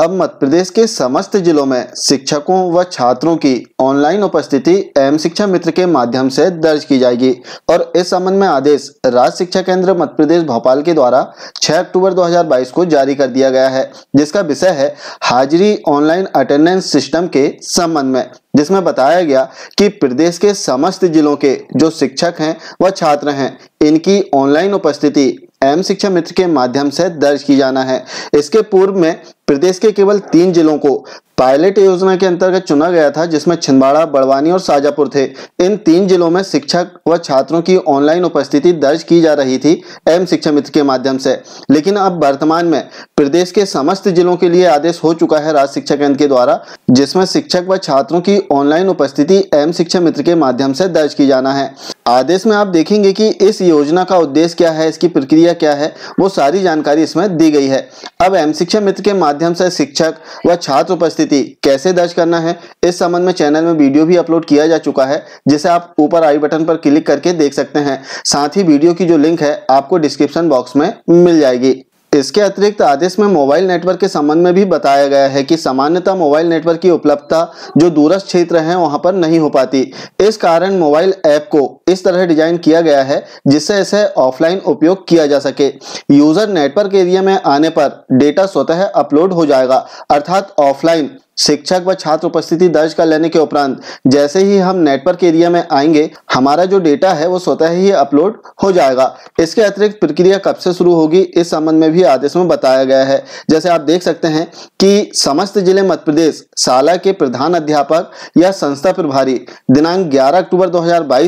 अब मध्य प्रदेश के समस्त जिलों में शिक्षकों व छात्रों की ऑनलाइन उपस्थिति एम शिक्षा मित्र के माध्यम से दर्ज की जाएगी और इस संबंध में आदेश राज्य शिक्षा केंद्र मध्य प्रदेश भोपाल के द्वारा 6 अक्टूबर 2022 को जारी कर दिया गया है जिसका विषय है हाजिरी ऑनलाइन अटेंडेंस सिस्टम के संबंध में जिसमें बताया गया कि प्रदेश के समस्त जिलों के जो शिक्षक हैं व छात्र हैं इनकी ऑनलाइन उपस्थिति एम शिक्षा मित्र के माध्यम से दर्ज की जाना है इसके पूर्व में प्रदेश के केवल तीन जिलों को पायलट योजना के अंतर्गत चुना गया था जिसमें छिंदवाड़ा बड़वानी और शाजापुर थे इन तीन जिलों में शिक्षक व छात्रों की ऑनलाइन उपस्थिति दर्ज की जा रही थी एम शिक्षा मित्र के माध्यम से लेकिन अब वर्तमान में प्रदेश के समस्त जिलों के लिए आदेश हो चुका है राज्य शिक्षा केंद्र के द्वारा जिसमें शिक्षक व छात्रों की ऑनलाइन उपस्थिति एम शिक्षा मित्र के माध्यम से दर्ज की जाना है आदेश में आप देखेंगे कि इस योजना का उद्देश्य क्या है इसकी प्रक्रिया क्या है वो सारी जानकारी इसमें दी गई है अब एम शिक्षा मित्र के माध्यम माध्यम से शिक्षक व छात्र उपस्थिति कैसे दर्ज करना है इस संबंध में चैनल में वीडियो भी अपलोड किया जा चुका है जिसे आप ऊपर आई बटन पर क्लिक करके देख सकते हैं साथ ही वीडियो की जो लिंक है आपको डिस्क्रिप्शन बॉक्स में मिल जाएगी इसके अतिरिक्त आदेश में मोबाइल नेटवर्क के संबंध में भी बताया गया है कि सामान्यतः मोबाइल नेटवर्क की उपलब्धता जो दूरस्थ क्षेत्र है वहां पर नहीं हो पाती इस कारण मोबाइल ऐप को इस तरह डिजाइन किया गया है जिससे इसे ऑफलाइन उपयोग किया जा सके यूजर नेटवर्क एरिया में आने पर डेटा स्वतः अपलोड हो जाएगा अर्थात ऑफलाइन शिक्षक व छात्र उपस्थिति दर्ज कर लेने के उपरांत जैसे ही हम नेटवर्क एरिया में आएंगे हमारा जो डेटा है वो स्वतः ही अपलोड हो जाएगा इसके अतिरिक्त प्रक्रिया कब से शुरू होगी इस संबंध में भी आदेश में बताया गया है जैसे आप देख सकते हैं कि समस्त जिले मध्य प्रदेश शाला के प्रधान अध्यापक या संस्था प्रभारी दिनांक ग्यारह अक्टूबर दो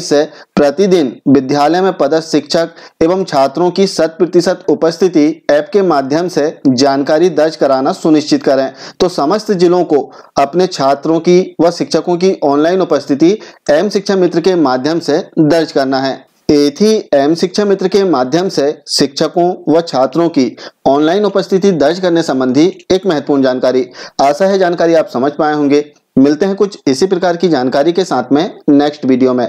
से प्रतिदिन विद्यालय में पदस्थ शिक्षक एवं छात्रों की शत प्रतिशत उपस्थिति ऐप के माध्यम से जानकारी दर्ज कराना सुनिश्चित करें तो समस्त जिलों को अपने छात्रों की व शिक्षकों की ऑनलाइन उपस्थिति एम शिक्षा मित्र के माध्यम से दर्ज करना है एथी एम शिक्षा मित्र के माध्यम से शिक्षकों व छात्रों की ऑनलाइन उपस्थिति दर्ज करने संबंधी एक महत्वपूर्ण जानकारी आशा है जानकारी आप समझ पाए होंगे मिलते हैं कुछ इसी प्रकार की जानकारी के साथ में नेक्स्ट वीडियो में